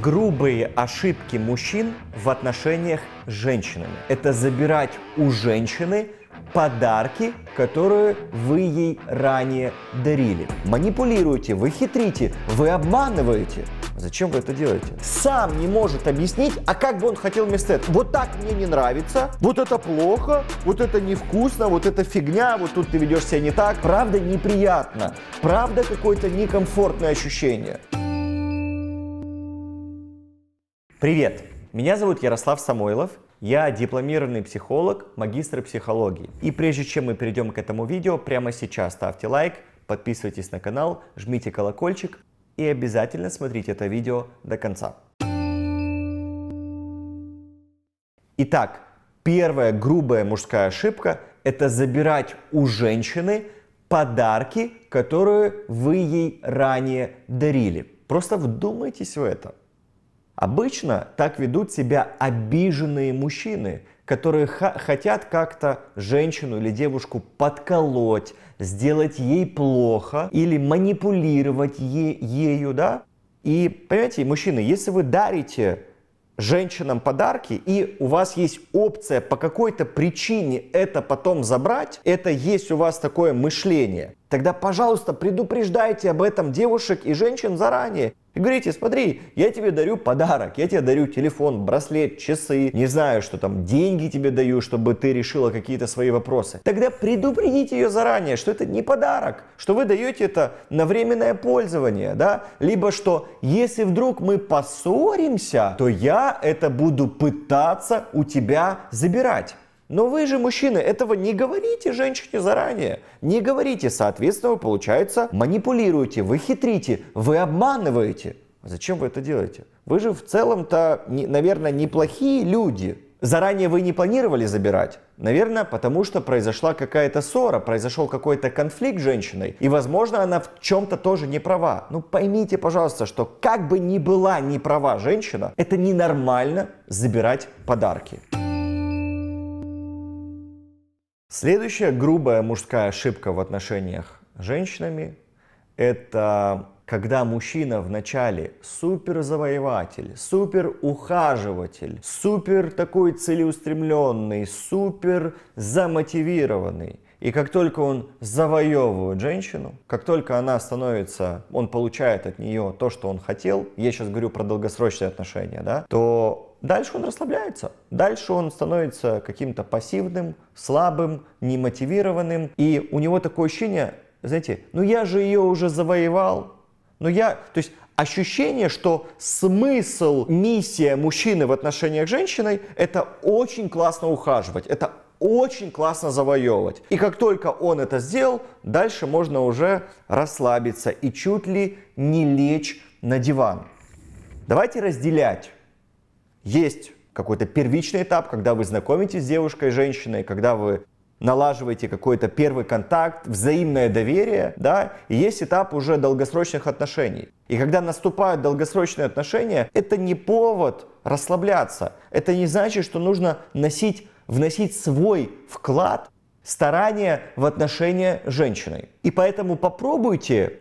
Грубые ошибки мужчин в отношениях с женщинами. Это забирать у женщины подарки, которые вы ей ранее дарили. Манипулируете, вы хитрите, вы обманываете. Зачем вы это делаете? Сам не может объяснить, а как бы он хотел вместо этого. Вот так мне не нравится, вот это плохо, вот это невкусно, вот это фигня, вот тут ты ведешь себя не так. Правда неприятно, правда какое-то некомфортное ощущение. Привет! Меня зовут Ярослав Самойлов, я дипломированный психолог, магистр психологии. И прежде чем мы перейдем к этому видео, прямо сейчас ставьте лайк, подписывайтесь на канал, жмите колокольчик и обязательно смотрите это видео до конца. Итак, первая грубая мужская ошибка – это забирать у женщины подарки, которые вы ей ранее дарили. Просто вдумайтесь в это. Обычно так ведут себя обиженные мужчины, которые хотят как-то женщину или девушку подколоть, сделать ей плохо или манипулировать е- ею, да? И, понимаете, мужчины, если вы дарите женщинам подарки, и у вас есть опция по какой-то причине это потом забрать, это есть у вас такое мышление. Тогда, пожалуйста, предупреждайте об этом девушек и женщин заранее. И говорите, смотри, я тебе дарю подарок, я тебе дарю телефон, браслет, часы, не знаю, что там, деньги тебе даю, чтобы ты решила какие-то свои вопросы. Тогда предупредите ее заранее, что это не подарок, что вы даете это на временное пользование, да, либо что если вдруг мы поссоримся, то я это буду пытаться у тебя забирать. Но вы же, мужчины, этого не говорите женщине заранее. Не говорите, соответственно, вы, получается, манипулируете, вы хитрите, вы обманываете. Зачем вы это делаете? Вы же в целом-то, наверное, неплохие люди. Заранее вы не планировали забирать? Наверное, потому что произошла какая-то ссора, произошел какой-то конфликт с женщиной, и, возможно, она в чем-то тоже не права. Ну, поймите, пожалуйста, что как бы ни была не права женщина, это ненормально забирать подарки. Следующая грубая мужская ошибка в отношениях с женщинами – это когда мужчина вначале супер завоеватель, супер ухаживатель, супер такой целеустремленный, супер замотивированный. И как только он завоевывает женщину, как только она становится, он получает от нее то, что он хотел, я сейчас говорю про долгосрочные отношения, да, то Дальше он расслабляется. Дальше он становится каким-то пассивным, слабым, немотивированным. И у него такое ощущение, знаете, ну я же ее уже завоевал. Ну я, то есть ощущение, что смысл, миссия мужчины в отношениях с женщиной – это очень классно ухаживать, это очень классно завоевывать. И как только он это сделал, дальше можно уже расслабиться и чуть ли не лечь на диван. Давайте разделять есть какой-то первичный этап, когда вы знакомитесь с девушкой, женщиной, когда вы налаживаете какой-то первый контакт, взаимное доверие, да, и есть этап уже долгосрочных отношений. И когда наступают долгосрочные отношения, это не повод расслабляться. Это не значит, что нужно носить, вносить свой вклад, старание в отношения с женщиной. И поэтому попробуйте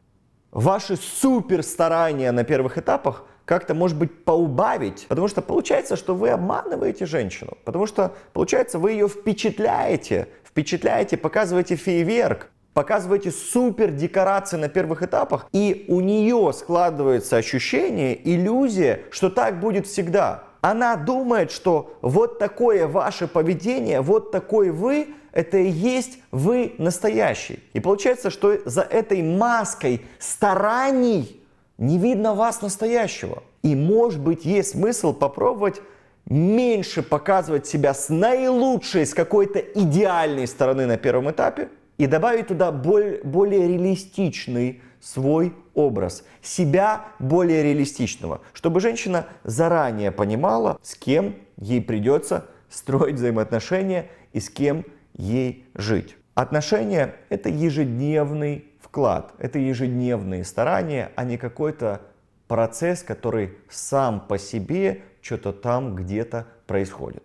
ваши супер старания на первых этапах как-то, может быть, поубавить, потому что получается, что вы обманываете женщину, потому что, получается, вы ее впечатляете, впечатляете, показываете фейверк, показываете супер декорации на первых этапах, и у нее складывается ощущение, иллюзия, что так будет всегда. Она думает, что вот такое ваше поведение, вот такой вы, это и есть вы настоящий. И получается, что за этой маской стараний не видно вас настоящего. И может быть есть смысл попробовать меньше показывать себя с наилучшей, с какой-то идеальной стороны на первом этапе и добавить туда более, более реалистичный свой образ, себя более реалистичного, чтобы женщина заранее понимала, с кем ей придется строить взаимоотношения и с кем ей жить. Отношения – это ежедневный вклад, это ежедневные старания, а не какой-то процесс, который сам по себе что-то там где-то происходит.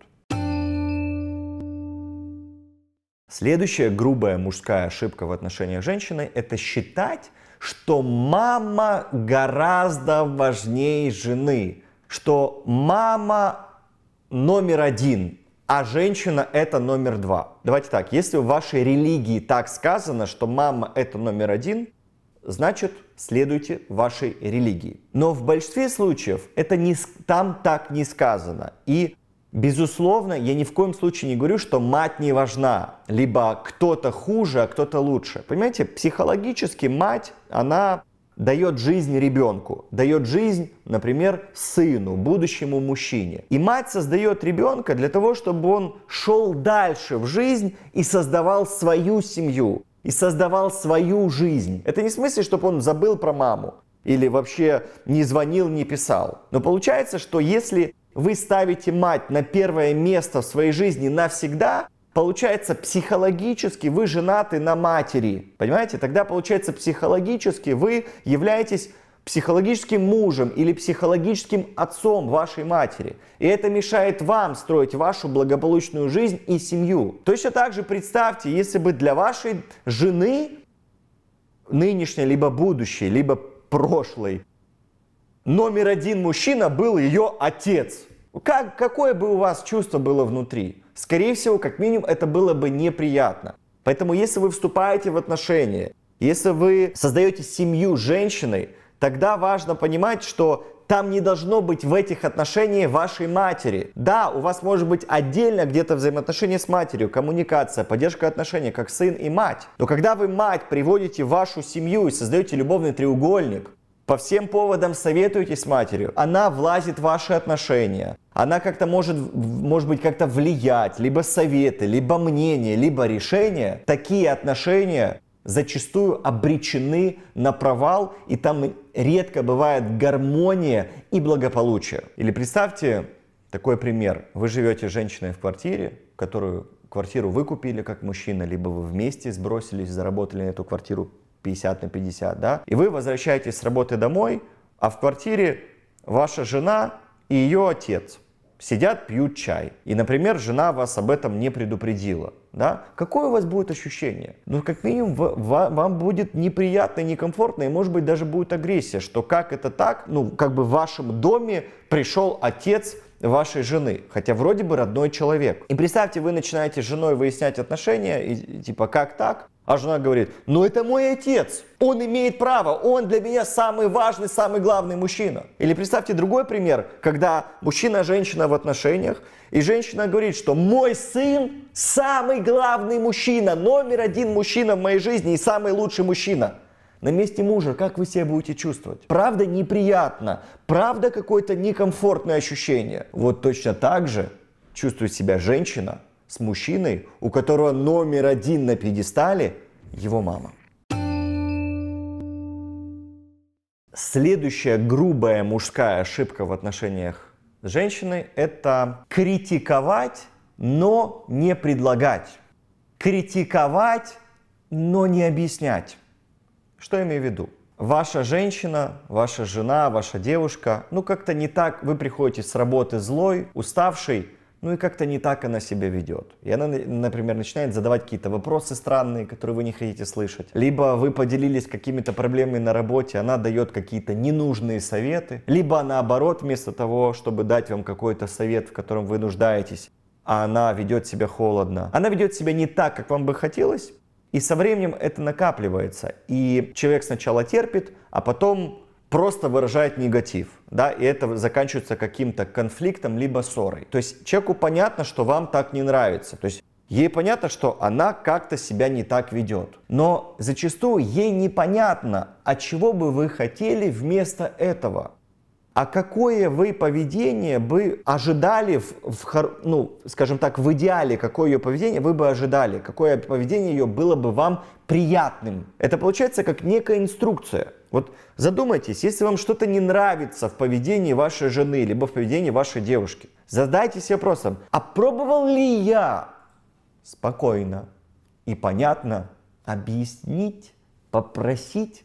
Следующая грубая мужская ошибка в отношениях женщины – это считать, что мама гораздо важнее жены, что мама номер один, а женщина это номер два. Давайте так, если в вашей религии так сказано, что мама это номер один, значит следуйте вашей религии. Но в большинстве случаев это не, там так не сказано. И Безусловно, я ни в коем случае не говорю, что мать не важна, либо кто-то хуже, а кто-то лучше. Понимаете, психологически мать, она дает жизнь ребенку, дает жизнь, например, сыну, будущему мужчине. И мать создает ребенка для того, чтобы он шел дальше в жизнь и создавал свою семью, и создавал свою жизнь. Это не в смысле, чтобы он забыл про маму или вообще не звонил, не писал. Но получается, что если вы ставите мать на первое место в своей жизни навсегда, Получается, психологически вы женаты на матери. Понимаете? Тогда, получается, психологически вы являетесь психологическим мужем или психологическим отцом вашей матери. И это мешает вам строить вашу благополучную жизнь и семью. Точно так же представьте, если бы для вашей жены нынешней, либо будущей, либо прошлой, номер один мужчина был ее отец. Как, какое бы у вас чувство было внутри? скорее всего, как минимум, это было бы неприятно. Поэтому, если вы вступаете в отношения, если вы создаете семью с женщиной, тогда важно понимать, что там не должно быть в этих отношениях вашей матери. Да, у вас может быть отдельно где-то взаимоотношения с матерью, коммуникация, поддержка отношений, как сын и мать. Но когда вы мать приводите в вашу семью и создаете любовный треугольник, по всем поводам советуйтесь с матерью. Она влазит в ваши отношения. Она как-то может, может быть, как-то влиять, либо советы, либо мнение, либо решения. Такие отношения зачастую обречены на провал, и там редко бывает гармония и благополучие. Или представьте такой пример. Вы живете с женщиной в квартире, которую квартиру вы купили как мужчина, либо вы вместе сбросились, заработали на эту квартиру 50 на 50, да, и вы возвращаетесь с работы домой, а в квартире ваша жена и ее отец сидят, пьют чай. И, например, жена вас об этом не предупредила. Да? Какое у вас будет ощущение? Ну, как минимум, вам будет неприятно, некомфортно, и, может быть, даже будет агрессия, что как это так? Ну, как бы в вашем доме пришел отец вашей жены, хотя вроде бы родной человек. И представьте, вы начинаете с женой выяснять отношения, и, и, типа, как так? А жена говорит, "Но «Ну, это мой отец, он имеет право, он для меня самый важный, самый главный мужчина. Или представьте другой пример, когда мужчина-женщина в отношениях, и женщина говорит, что мой сын самый главный мужчина, номер один мужчина в моей жизни и самый лучший мужчина. На месте мужа, как вы себя будете чувствовать? Правда неприятно, правда какое-то некомфортное ощущение. Вот точно так же чувствует себя женщина, с мужчиной, у которого номер один на пьедестале его мама. Следующая грубая мужская ошибка в отношениях с женщиной – это критиковать, но не предлагать. Критиковать, но не объяснять. Что я имею в виду? Ваша женщина, ваша жена, ваша девушка, ну как-то не так вы приходите с работы злой, уставший, ну и как-то не так она себя ведет. И она, например, начинает задавать какие-то вопросы странные, которые вы не хотите слышать. Либо вы поделились какими-то проблемами на работе, она дает какие-то ненужные советы. Либо наоборот, вместо того, чтобы дать вам какой-то совет, в котором вы нуждаетесь, а она ведет себя холодно. Она ведет себя не так, как вам бы хотелось, и со временем это накапливается. И человек сначала терпит, а потом просто выражает негатив, да, и это заканчивается каким-то конфликтом либо ссорой. То есть человеку понятно, что вам так не нравится, то есть Ей понятно, что она как-то себя не так ведет. Но зачастую ей непонятно, а чего бы вы хотели вместо этого. А какое вы поведение бы ожидали, в, в, ну, скажем так, в идеале, какое ее поведение вы бы ожидали, какое поведение ее было бы вам приятным. Это получается как некая инструкция. Вот задумайтесь, если вам что-то не нравится в поведении вашей жены, либо в поведении вашей девушки, задайте себе вопросом, а пробовал ли я спокойно и понятно объяснить, попросить,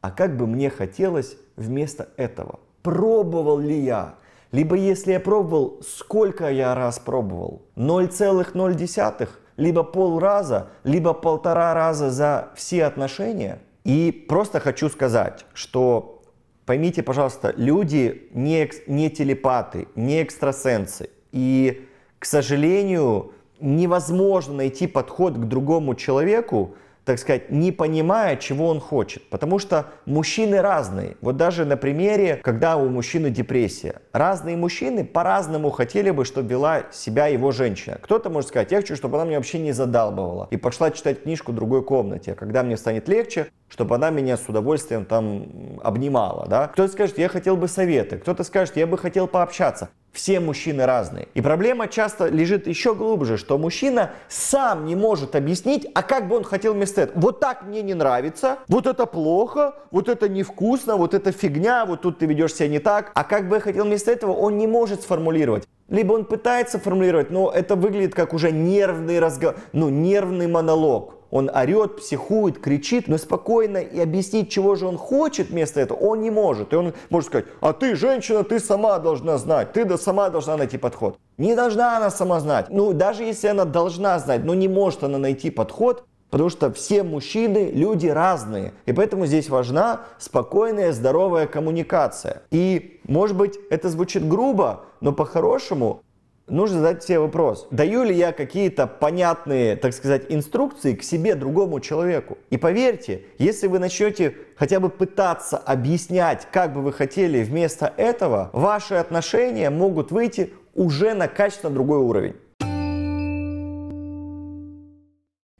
а как бы мне хотелось вместо этого? Пробовал ли я? Либо если я пробовал, сколько я раз пробовал? 0,0, либо пол раза, либо полтора раза за все отношения – и просто хочу сказать, что поймите, пожалуйста, люди не, не телепаты, не экстрасенсы. И, к сожалению, невозможно найти подход к другому человеку, так сказать, не понимая, чего он хочет. Потому что мужчины разные. Вот даже на примере, когда у мужчины депрессия. Разные мужчины по-разному хотели бы, чтобы вела себя его женщина. Кто-то может сказать, я хочу, чтобы она меня вообще не задалбывала. И пошла читать книжку в другой комнате. А когда мне станет легче, чтобы она меня с удовольствием там обнимала. Да? Кто-то скажет, я хотел бы советы. Кто-то скажет, я бы хотел пообщаться. Все мужчины разные. И проблема часто лежит еще глубже, что мужчина сам не может объяснить, а как бы он хотел вместо этого. Вот так мне не нравится, вот это плохо, вот это невкусно, вот это фигня, вот тут ты ведешь себя не так. А как бы я хотел вместо этого, он не может сформулировать. Либо он пытается формулировать, но это выглядит как уже нервный разговор, ну, нервный монолог он орет, психует, кричит, но спокойно и объяснить, чего же он хочет вместо этого, он не может. И он может сказать, а ты, женщина, ты сама должна знать, ты да сама должна найти подход. Не должна она сама знать. Ну, даже если она должна знать, но не может она найти подход, Потому что все мужчины люди разные. И поэтому здесь важна спокойная, здоровая коммуникация. И, может быть, это звучит грубо, но по-хорошему нужно задать себе вопрос, даю ли я какие-то понятные, так сказать, инструкции к себе, другому человеку. И поверьте, если вы начнете хотя бы пытаться объяснять, как бы вы хотели вместо этого, ваши отношения могут выйти уже на качественно другой уровень.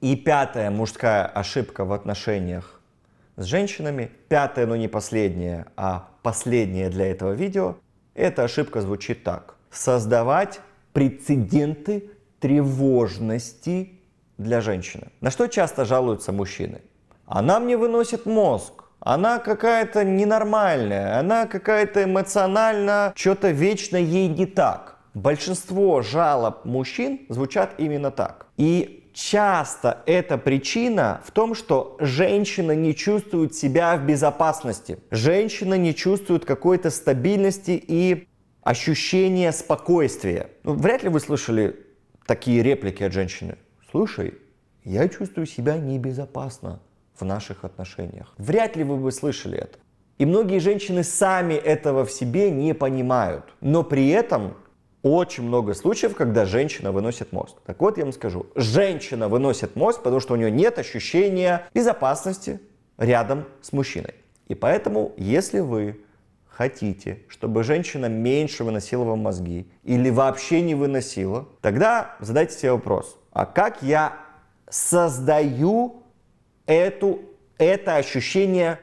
И пятая мужская ошибка в отношениях с женщинами, пятая, но не последняя, а последняя для этого видео, эта ошибка звучит так. Создавать прецеденты тревожности для женщины. На что часто жалуются мужчины? Она мне выносит мозг. Она какая-то ненормальная, она какая-то эмоционально, что-то вечно ей не так. Большинство жалоб мужчин звучат именно так. И часто эта причина в том, что женщина не чувствует себя в безопасности. Женщина не чувствует какой-то стабильности и ощущение спокойствия. Ну, вряд ли вы слышали такие реплики от женщины. Слушай, я чувствую себя небезопасно в наших отношениях. Вряд ли вы бы слышали это. И многие женщины сами этого в себе не понимают. Но при этом очень много случаев, когда женщина выносит мост. Так вот, я вам скажу, женщина выносит мост, потому что у нее нет ощущения безопасности рядом с мужчиной. И поэтому, если вы хотите, чтобы женщина меньше выносила вам мозги или вообще не выносила, тогда задайте себе вопрос, а как я создаю эту, это ощущение,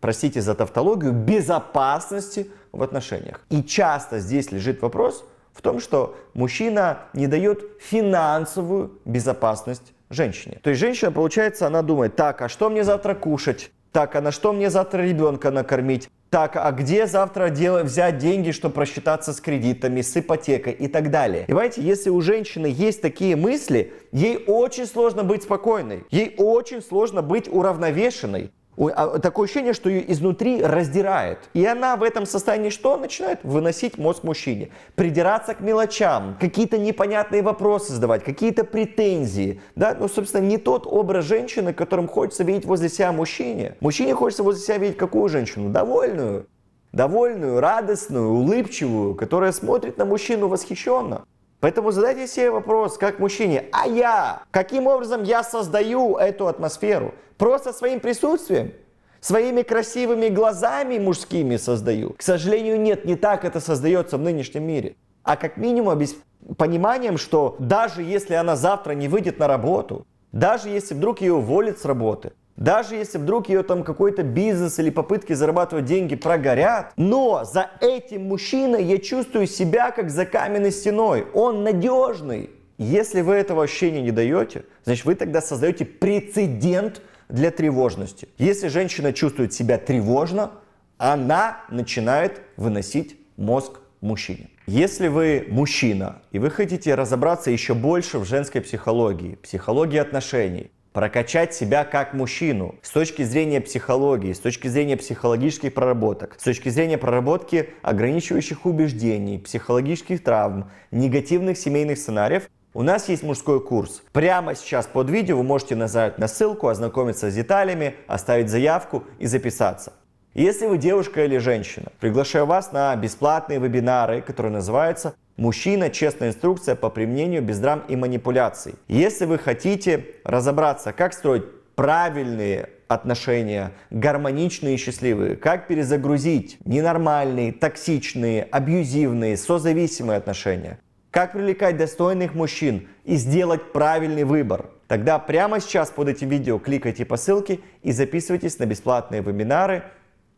простите за тавтологию, безопасности в отношениях. И часто здесь лежит вопрос в том, что мужчина не дает финансовую безопасность женщине. То есть женщина, получается, она думает, так, а что мне завтра кушать? Так, а на что мне завтра ребенка накормить? Так, а где завтра дело, взять деньги, чтобы просчитаться с кредитами, с ипотекой и так далее? Понимаете, если у женщины есть такие мысли, ей очень сложно быть спокойной, ей очень сложно быть уравновешенной. А такое ощущение, что ее изнутри раздирает. И она в этом состоянии что начинает? Выносить мозг мужчине. Придираться к мелочам, какие-то непонятные вопросы задавать, какие-то претензии. Да? Ну, собственно, не тот образ женщины, которым хочется видеть возле себя мужчине. Мужчине хочется возле себя видеть какую женщину? Довольную. Довольную, радостную, улыбчивую, которая смотрит на мужчину восхищенно. Поэтому задайте себе вопрос, как мужчине, а я? Каким образом я создаю эту атмосферу? Просто своим присутствием? Своими красивыми глазами мужскими создаю? К сожалению, нет, не так это создается в нынешнем мире. А как минимум обесп... пониманием, что даже если она завтра не выйдет на работу, даже если вдруг ее уволят с работы, даже если вдруг ее там какой-то бизнес или попытки зарабатывать деньги прогорят, но за этим мужчиной я чувствую себя как за каменной стеной. Он надежный. Если вы этого ощущения не даете, значит вы тогда создаете прецедент для тревожности. Если женщина чувствует себя тревожно, она начинает выносить мозг мужчине. Если вы мужчина и вы хотите разобраться еще больше в женской психологии, психологии отношений, прокачать себя как мужчину с точки зрения психологии, с точки зрения психологических проработок, с точки зрения проработки ограничивающих убеждений, психологических травм, негативных семейных сценариев, у нас есть мужской курс. Прямо сейчас под видео вы можете нажать на ссылку, ознакомиться с деталями, оставить заявку и записаться. Если вы девушка или женщина, приглашаю вас на бесплатные вебинары, которые называются Мужчина, честная инструкция по применению без драм и манипуляций. Если вы хотите разобраться, как строить правильные отношения, гармоничные и счастливые, как перезагрузить ненормальные, токсичные, абьюзивные, созависимые отношения, как привлекать достойных мужчин и сделать правильный выбор, тогда прямо сейчас под этим видео кликайте по ссылке и записывайтесь на бесплатные вебинары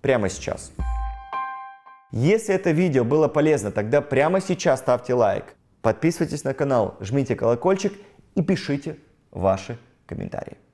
прямо сейчас. Если это видео было полезно, тогда прямо сейчас ставьте лайк, подписывайтесь на канал, жмите колокольчик и пишите ваши комментарии.